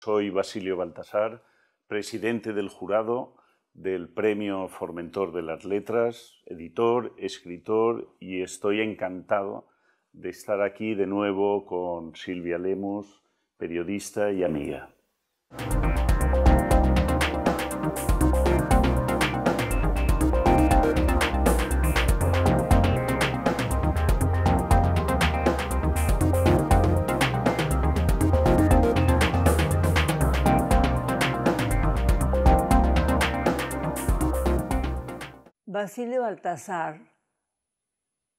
Soy Basilio Baltasar, presidente del jurado del Premio Formentor de las Letras, editor, escritor y estoy encantado de estar aquí de nuevo con Silvia Lemos, periodista y amiga. Basilio Baltasar,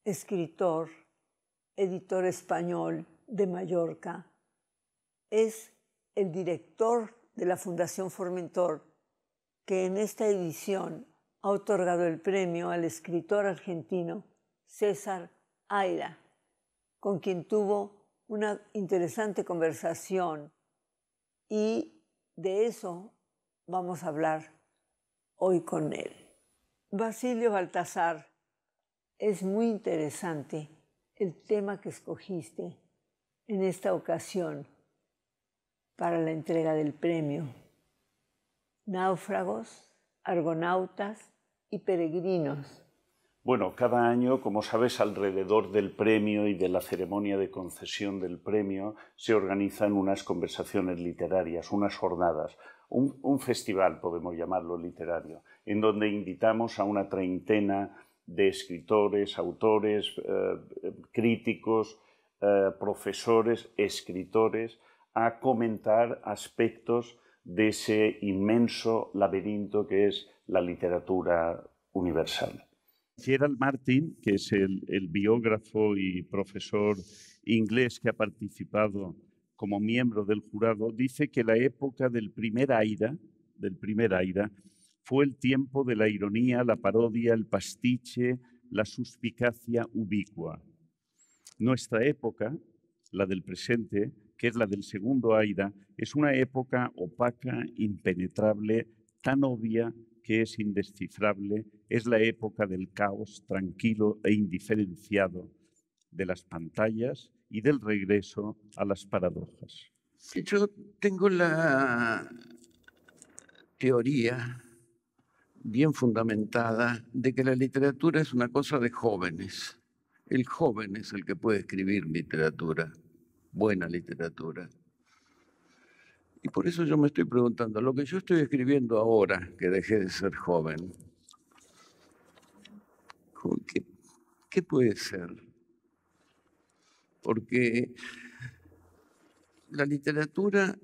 escritor, editor español de Mallorca, es el director de la Fundación Formentor, que en esta edición ha otorgado el premio al escritor argentino César Aira, con quien tuvo una interesante conversación y de eso vamos a hablar hoy con él. Basilio Baltasar, es muy interesante el tema que escogiste en esta ocasión para la entrega del premio. Náufragos, argonautas y peregrinos. Bueno, cada año, como sabes, alrededor del premio y de la ceremonia de concesión del premio se organizan unas conversaciones literarias, unas jornadas, un, festival, podemos llamarlo literario, en donde invitamos a una treintena de escritores, autores, eh, críticos, eh, profesores, escritores, a comentar aspectos de ese inmenso laberinto que es la literatura universal. Gerald Martin, que es el, biógrafo y profesor inglés que ha participado como miembro del jurado, dice que la época del primer AIDA del primer fue el tiempo de la ironía, la parodia, el pastiche, la suspicacia ubicua. Nuestra época, la del presente, que es la del segundo AIDA, es una época opaca, impenetrable, tan obvia que es indescifrable, es la época del caos tranquilo e indiferenciado de las pantallas y del regreso a las paradojas. Yo tengo la teoría bien fundamentada de que la literatura es una cosa de jóvenes. El joven es el que puede escribir literatura, buena literatura. Y por eso yo me estoy preguntando, lo que yo estoy escribiendo ahora, que dejé de ser joven, ¿qué, puede ser? Porque la literatura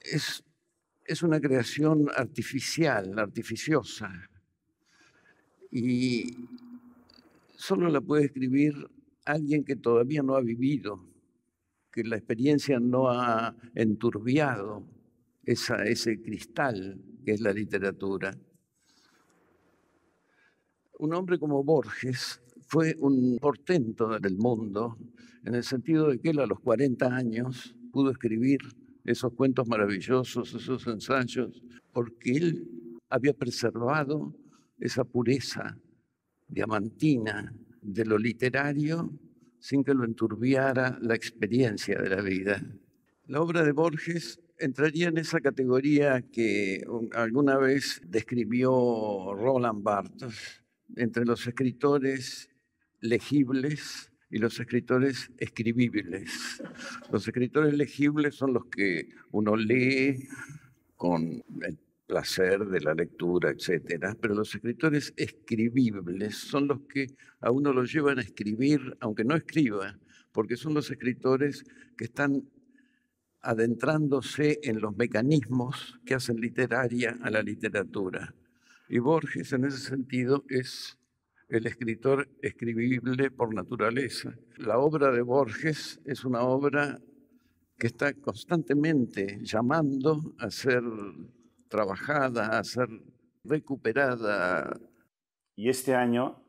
es una creación artificial, artificiosa, y solo la puede escribir alguien que todavía no ha vivido la experiencia no ha enturbiado ese cristal que es la literatura. Un hombre como Borges fue un portento del mundo, en el sentido de que él a los 40 años pudo escribir esos cuentos maravillosos, esos ensayos, porque él había preservado esa pureza diamantina de lo literario sin que lo enturbiara la experiencia de la vida. La obra de Borges entraría en esa categoría que um, alguna vez describió Roland Barthes entre los escritores legibles y los escritores escribibles. Los escritores legibles son los que uno lee con el placer de la lectura, etcétera, pero los escritores escribibles son los que a uno lo llevan a escribir, aunque no escriba, porque son los escritores que están adentrándose en los mecanismos que hacen literaria a la literatura. Y Borges, en ese sentido, es el escritor escribible por naturaleza. La obra de Borges es una obra que está constantemente llamando a ser trabajada, a ser recuperada. Y este año,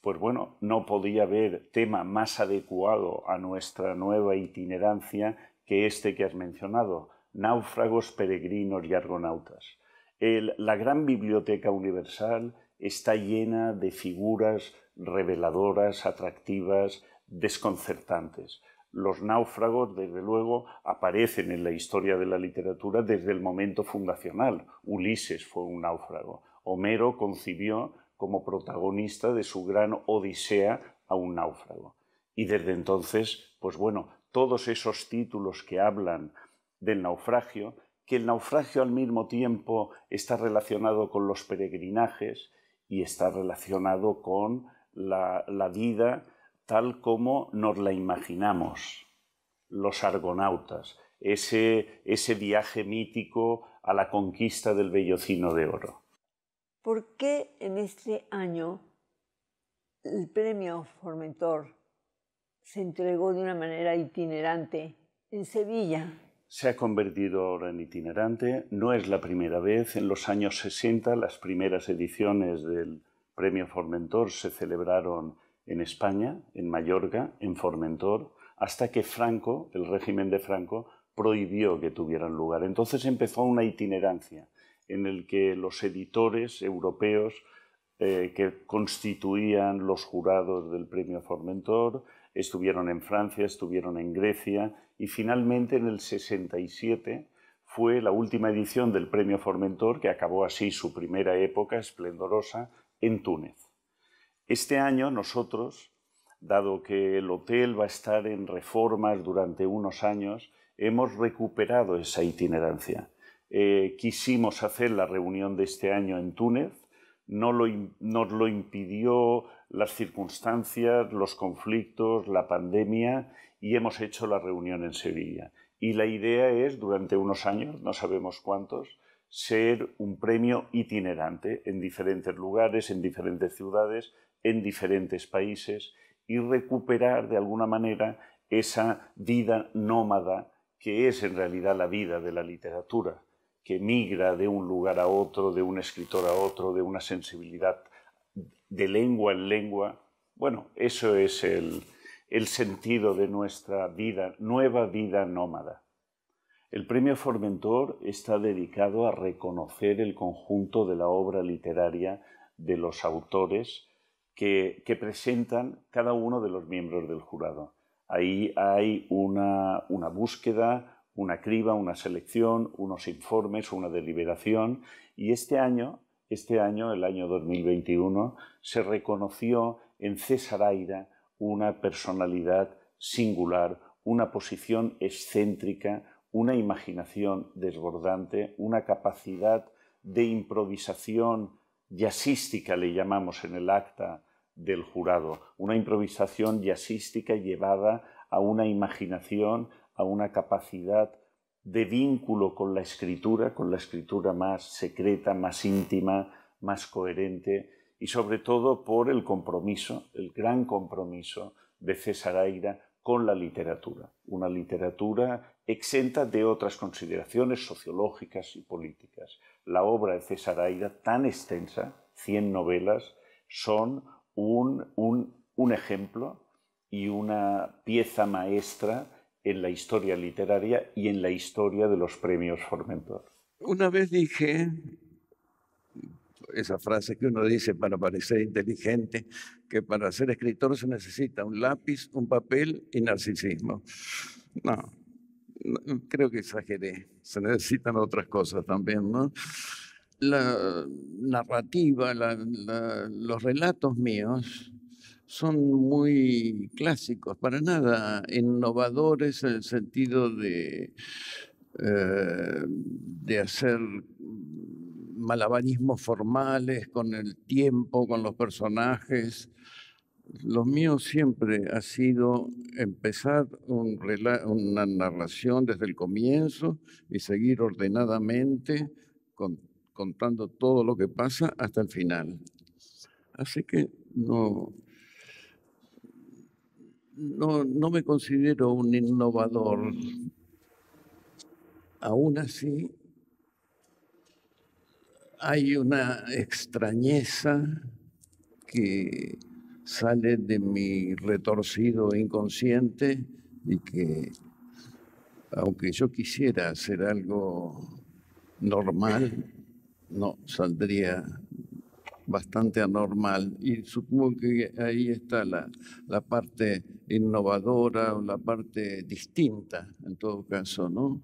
pues bueno, no podía haber tema más adecuado a nuestra nueva itinerancia que este que has mencionado, náufragos, peregrinos y argonautas. la gran biblioteca universal está llena de figuras reveladoras, atractivas, desconcertantes los náufragos, desde luego, aparecen en la historia de la literatura desde el momento fundacional. Ulises fue un náufrago. Homero concibió como protagonista de su gran Odisea a un náufrago. Y desde entonces, pues bueno, todos esos títulos que hablan del naufragio, que el naufragio al mismo tiempo está relacionado con los peregrinajes y está relacionado con la, la vida tal como nos la imaginamos, los argonautas, ese, viaje mítico a la conquista del vellocino de oro. ¿Por qué en este año el premio Formentor se entregó de una manera itinerante en Sevilla? se ha convertido ahora en itinerante. No es la primera vez. En los años 60 las primeras ediciones del Premio Formentor se celebraron en España, en Mallorca, en Formentor, hasta que Franco, el régimen de Franco, prohibió que tuvieran lugar. Entonces empezó una itinerancia en el que los editores europeos eh, que constituían los jurados del premio Formentor estuvieron en Francia, estuvieron en Grecia y finalmente en el 67 fue la última edición del premio Formentor que acabó así su primera época esplendorosa en Túnez. Este año nosotros, dado que el hotel va a estar en reformas durante unos años, hemos recuperado esa itinerancia. Eh, quisimos hacer la reunión de este año en Túnez, no nos lo impidió las circunstancias, los conflictos, la pandemia y hemos hecho la reunión en Sevilla. Y la idea es, durante unos años, no sabemos cuántos, ser un premio itinerante en diferentes lugares, en diferentes ciudades, en diferentes países y recuperar de alguna manera esa vida nómada que es en realidad la vida de la literatura, que migra de un lugar a otro, de un escritor a otro, de una sensibilidad de lengua en lengua. Bueno, eso es el, el sentido de nuestra vida, nueva vida nómada. El premio Formentor está dedicado a reconocer el conjunto de la obra literaria de los autores que, presentan cada uno de los miembros del jurado. Ahí hay una, búsqueda, una criba, una selección, unos informes, una deliberación y este año, este año, el año 2021, se reconoció en César Aira una personalidad singular, una posición excéntrica, una imaginación desbordante, una capacidad de improvisación jazzística, le llamamos en el acta, del jurado, una improvisación jazzística llevada a una imaginación, a una capacidad de vínculo con la escritura, con la escritura más secreta, más íntima, más coherente y sobre todo por el compromiso, el gran compromiso de César Aira con la literatura, una literatura exenta de otras consideraciones sociológicas y políticas. La obra de César Aira, tan extensa, 100 novelas, son un, ejemplo y una pieza maestra en la historia literaria y en la historia de los premios Formentor. Una vez dije esa frase que uno dice para parecer inteligente, que para ser escritor se necesita un lápiz, un papel y narcisismo. No, no creo que exageré. Se necesitan otras cosas también, ¿no? la narrativa, los relatos míos son muy clásicos, para nada innovadores en el sentido de, eh, de hacer malabarismos formales con el tiempo, con los personajes. Los míos siempre ha sido empezar una narración desde el comienzo y seguir ordenadamente con contando todo lo que pasa hasta el final. Así que no, no, no me considero un innovador. Aún así, hay una extrañeza que sale de mi retorcido inconsciente y que, aunque yo quisiera hacer algo normal, no saldría bastante anormal y supongo que ahí está la, parte innovadora la parte distinta en todo caso, ¿no?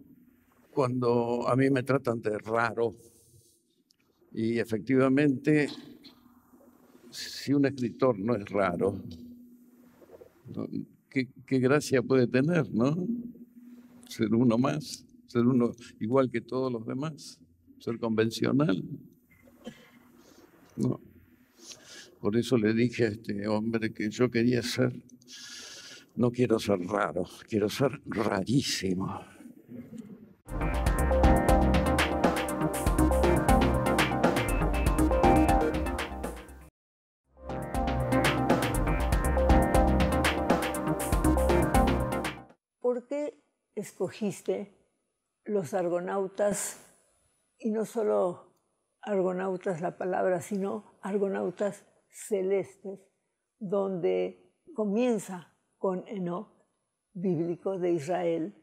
Cuando a mí me tratan de raro y efectivamente si un escritor no es raro, ¿qué, qué gracia puede tener, no? Ser uno más, ser uno igual que todos los demás ser convencional. No. Por eso le dije a este hombre que yo quería ser, no quiero ser raro, quiero ser rarísimo. ¿Por qué escogiste los argonautas y no solo argonautas la palabra, sino argonautas celestes, donde comienza con Enoch, bíblico de Israel,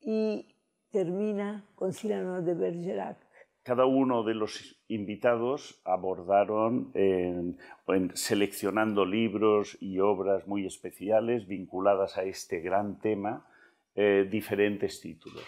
y termina con Cyrano de Bergerac. Cada uno de los invitados abordaron, seleccionando libros y obras muy especiales vinculadas a este gran tema, eh, diferentes títulos.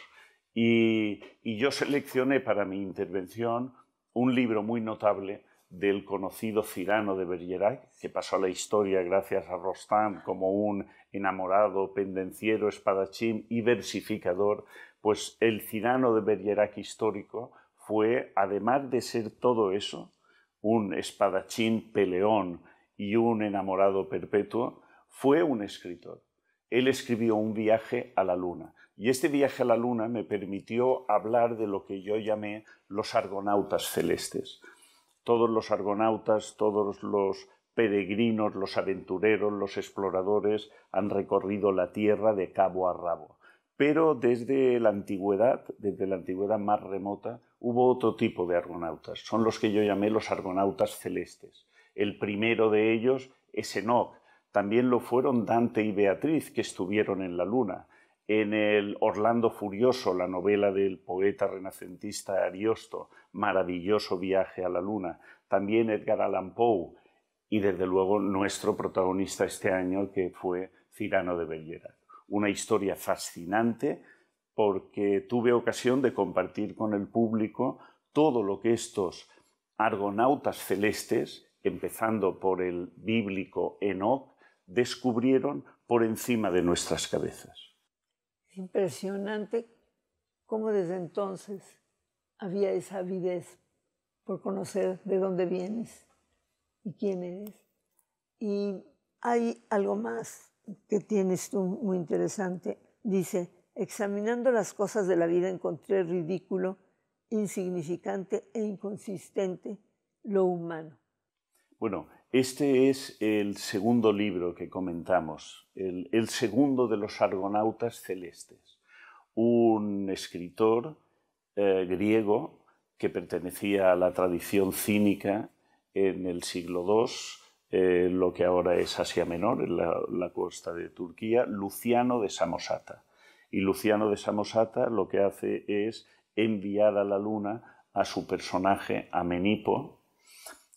Y, yo seleccioné para mi intervención un libro muy notable del conocido Cirano de Bergerac, que pasó a la historia gracias a Rostam como un enamorado, pendenciero, espadachín y versificador, pues el Cirano de Bergerac histórico fue, además de ser todo eso, un espadachín peleón y un enamorado perpetuo, fue un escritor. Él escribió Un viaje a la luna, y este viaje a la Luna me permitió hablar de lo que yo llamé los argonautas celestes. Todos los argonautas, todos los peregrinos, los aventureros, los exploradores han recorrido la Tierra de cabo a rabo. Pero desde la antigüedad, desde la antigüedad más remota, hubo otro tipo de argonautas. Son los que yo llamé los argonautas celestes. El primero de ellos es Enoch. También lo fueron Dante y Beatriz, que estuvieron en la Luna en el Orlando Furioso, la novela del poeta renacentista Ariosto, maravilloso viaje a la luna, también Edgar Allan Poe y desde luego nuestro protagonista este año que fue Cirano de Bergerac. Una historia fascinante porque tuve ocasión de compartir con el público todo lo que estos argonautas celestes, empezando por el bíblico Enoch, descubrieron por encima de nuestras cabezas impresionante cómo desde entonces había esa avidez por conocer de dónde vienes y quién eres. Y hay algo más que tienes tú muy interesante. Dice, examinando las cosas de la vida encontré ridículo, insignificante e inconsistente lo humano. Bueno, este es el segundo libro que comentamos, el, segundo de los argonautas celestes, un escritor eh, griego que pertenecía a la tradición cínica en el siglo II, eh, lo que ahora es Asia Menor, en la, la costa de Turquía, Luciano de Samosata. Y Luciano de Samosata lo que hace es enviar a la luna a su personaje Amenipo,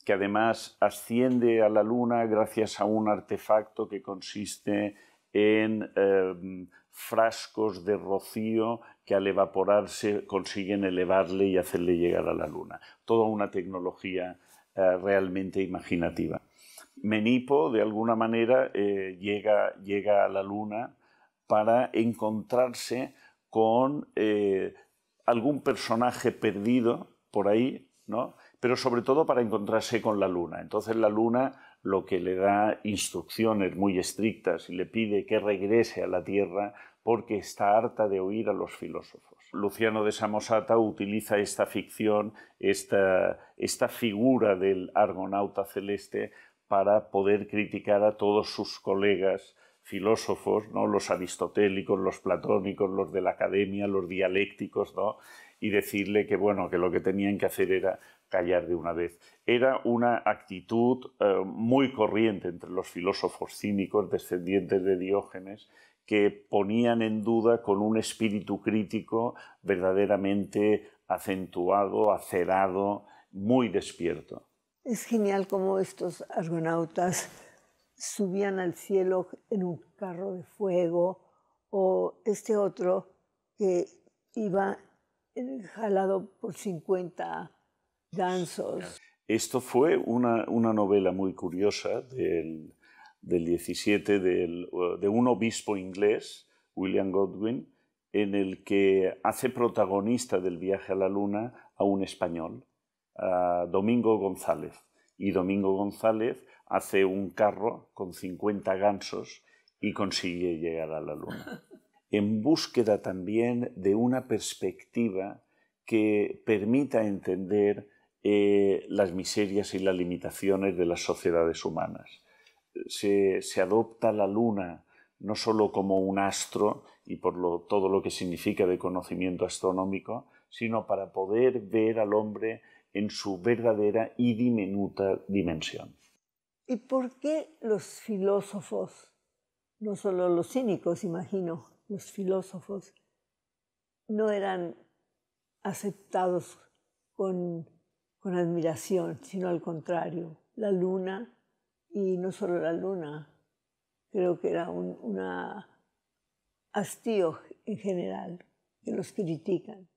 que además asciende a la Luna gracias a un artefacto que consiste en eh, frascos de rocío que al evaporarse consiguen elevarle y hacerle llegar a la Luna. Toda una tecnología eh, realmente imaginativa. Menipo, de alguna manera, eh, llega, llega, a la Luna para encontrarse con algún personaje perdido por ahí, ¿no? pero sobre todo para encontrarse con la luna. Entonces la luna lo que le da instrucciones muy estrictas y le pide que regrese a la Tierra porque está harta de oír a los filósofos. Luciano de Samosata utiliza esta ficción, esta, figura del argonauta celeste para poder criticar a todos sus colegas filósofos, ¿no? los aristotélicos, los platónicos, los de la academia, los dialécticos, ¿no? y decirle que bueno, que lo que tenían que hacer era callar de una vez. Era una actitud eh, muy corriente entre los filósofos cínicos descendientes de Diógenes que ponían en duda con un espíritu crítico verdaderamente acentuado, acerado, muy despierto. Es genial cómo estos argonautas subían al cielo en un carro de fuego o este otro que iba jalado por 50 gansos. Esto fue una, novela muy curiosa del, del 17 de un obispo inglés, William Godwin, en el que hace protagonista del viaje a la luna a un español, a Domingo González. Y Domingo González hace un carro con 50 gansos y consigue llegar a la luna. en búsqueda también de una perspectiva que permita entender eh, las miserias y las limitaciones de las sociedades humanas. Se, adopta la luna no sólo como un astro y por todo lo que significa de conocimiento astronómico, sino para poder ver al hombre en su verdadera y diminuta dimensión. ¿Y por qué los filósofos, no solo los cínicos, imagino, los filósofos no eran aceptados con, admiración, sino al contrario. La luna, y no solo la luna, creo que era un hastío en general, que los critican.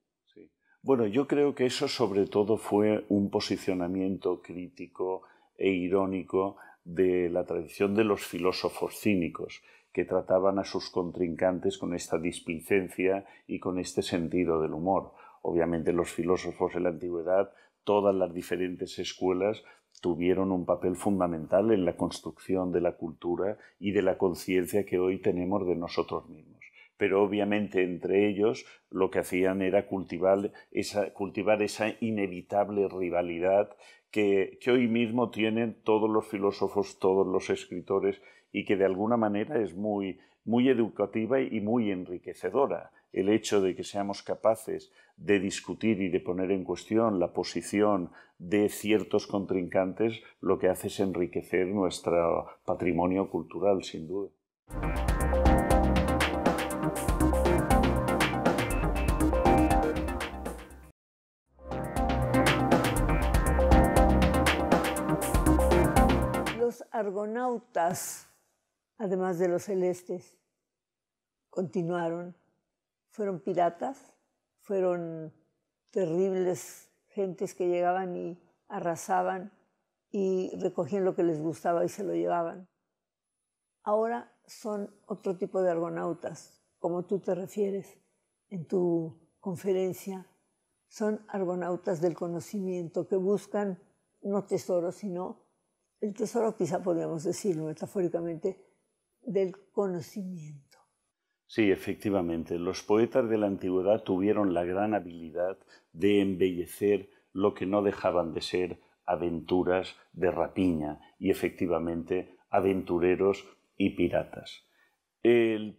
Bueno, yo creo que eso sobre todo fue un posicionamiento crítico e irónico de la tradición de los filósofos cínicos, que trataban a sus contrincantes con esta displicencia y con este sentido del humor. Obviamente los filósofos de la antigüedad, todas las diferentes escuelas tuvieron un papel fundamental en la construcción de la cultura y de la conciencia que hoy tenemos de nosotros mismos. Pero obviamente entre ellos lo que hacían era cultivar esa inevitable rivalidad que, hoy mismo tienen todos los filósofos, todos los escritores y que de alguna manera es muy, muy educativa y muy enriquecedora. El hecho de que seamos capaces de discutir y de poner en cuestión la posición de ciertos contrincantes lo que hace es enriquecer nuestro patrimonio cultural, sin duda. argonautas, además de los celestes, continuaron. Fueron piratas, fueron terribles gentes que llegaban y arrasaban y recogían lo que les gustaba y se lo llevaban. Ahora son otro tipo de argonautas, como tú te refieres en tu conferencia. Son argonautas del conocimiento que buscan no tesoros, sino el tesoro quizá podríamos decirlo metafóricamente, del conocimiento. Sí, efectivamente, los poetas de la antigüedad tuvieron la gran habilidad de embellecer lo que no dejaban de ser aventuras de rapiña y efectivamente aventureros y piratas.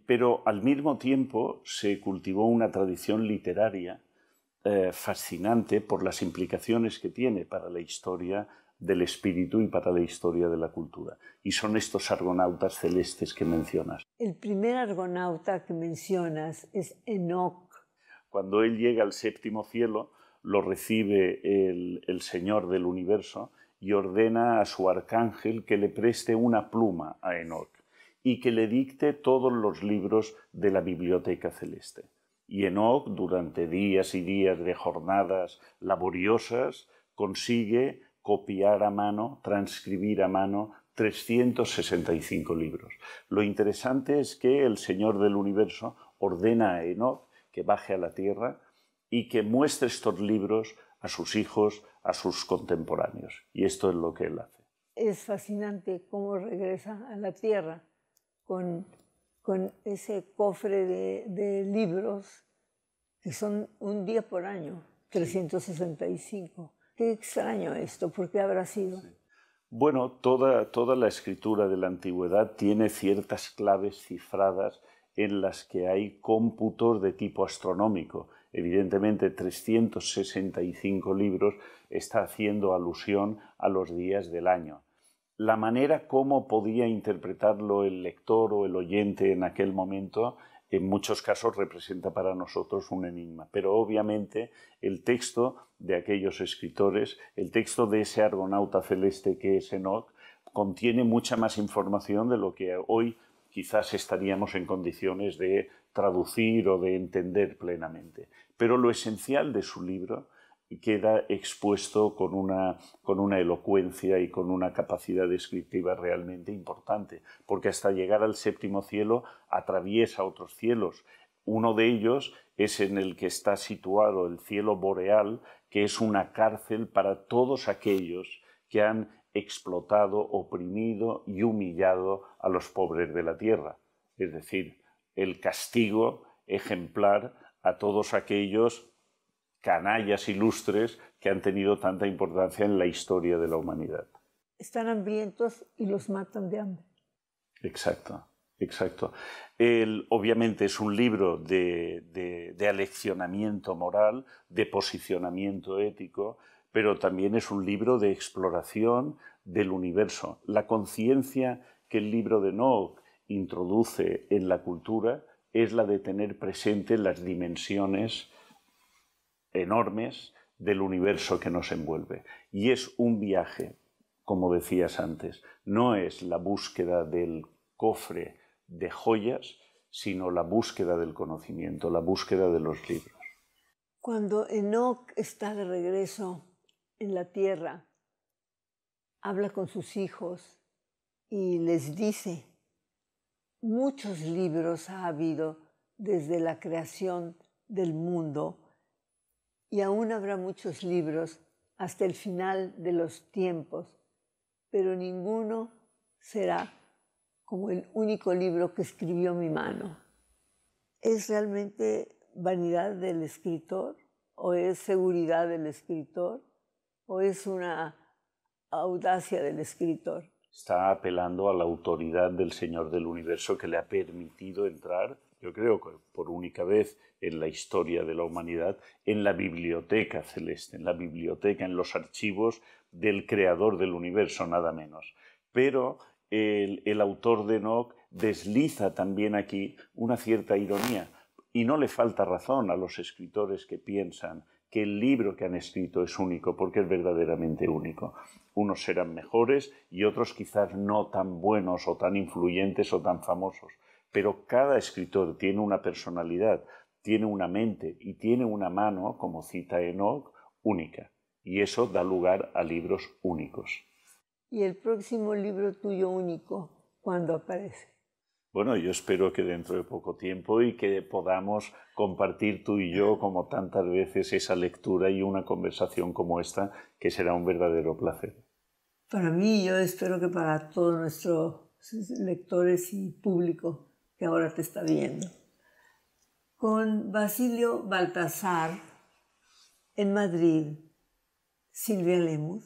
pero al mismo tiempo se cultivó una tradición literaria eh, fascinante por las implicaciones que tiene para la historia del espíritu y para la historia de la cultura. Y son estos argonautas celestes que mencionas. El primer argonauta que mencionas es Enoch. Cuando él llega al séptimo cielo, lo recibe el, Señor del universo y ordena a su arcángel que le preste una pluma a Enoch y que le dicte todos los libros de la biblioteca celeste. Y Enoch, durante días y días de jornadas laboriosas, consigue copiar a mano, transcribir a mano 365 libros. Lo interesante es que el Señor del Universo ordena a Enoch que baje a la tierra y que muestre estos libros a sus hijos, a sus contemporáneos. Y esto es lo que él hace. Es fascinante cómo regresa a la tierra con, ese cofre de libros que son un día por año, 365. Qué extraño esto, ¿por qué habrá sido? Bueno, toda, toda la escritura de la antigüedad tiene ciertas claves cifradas en las que hay cómputos de tipo astronómico. Evidentemente, 365 libros está haciendo alusión a los días del año. La manera como podía interpretarlo el lector o el oyente en aquel momento en muchos casos representa para nosotros un enigma. Pero obviamente el texto de aquellos escritores, el texto de ese argonauta celeste que es Enoch, contiene mucha más información de lo que hoy quizás estaríamos en condiciones de traducir o de entender plenamente. Pero lo esencial de su libro queda expuesto con una, con una elocuencia y con una capacidad descriptiva realmente importante, porque hasta llegar al séptimo cielo atraviesa otros cielos. Uno de ellos es en el que está situado el cielo boreal, que es una cárcel para todos aquellos que han explotado, oprimido y humillado a los pobres de la tierra. Es decir, el castigo ejemplar a todos aquellos canallas ilustres que han tenido tanta importancia en la historia de la humanidad. Están hambrientos y los matan de hambre. Exacto, exacto. obviamente es un libro de, aleccionamiento moral, de posicionamiento ético, pero también es un libro de exploración del universo. La conciencia que el libro de Nock introduce en la cultura es la de tener presente las dimensiones enormes del universo que nos envuelve. Y es un viaje, como decías antes, no es la búsqueda del cofre de joyas, sino la búsqueda del conocimiento, la búsqueda de los libros. Cuando Enoch está de regreso en la tierra, habla con sus hijos y les dice, muchos libros ha habido desde la creación del mundo y aún habrá muchos libros hasta el final de los tiempos, pero ninguno será como el único libro que escribió mi mano. ¿Es realmente vanidad del escritor o es seguridad del escritor o es una audacia del escritor? Está apelando a la autoridad del Señor del Universo que le ha permitido entrar yo creo que por única vez en la historia de la humanidad, en la biblioteca celeste, en la biblioteca, en los archivos del creador del universo, nada menos. Pero el, autor de Enoch desliza también aquí una cierta ironía, y no le falta razón a los escritores que piensan que el libro que han escrito es único, porque es verdaderamente único. Unos serán mejores y otros quizás no tan buenos o tan influyentes o tan famosos, pero cada escritor tiene una personalidad, tiene una mente y tiene una mano, como cita Enoch, única. Y eso da lugar a libros únicos. ¿Y el próximo libro tuyo único, cuándo aparece? Bueno, yo espero que dentro de poco tiempo y que podamos compartir tú y yo, como tantas veces, esa lectura y una conversación como esta, que será un verdadero placer. Para mí, yo espero que para todos nuestros lectores y público que ahora te está viendo, con Basilio Baltasar en Madrid, Silvia Lemus.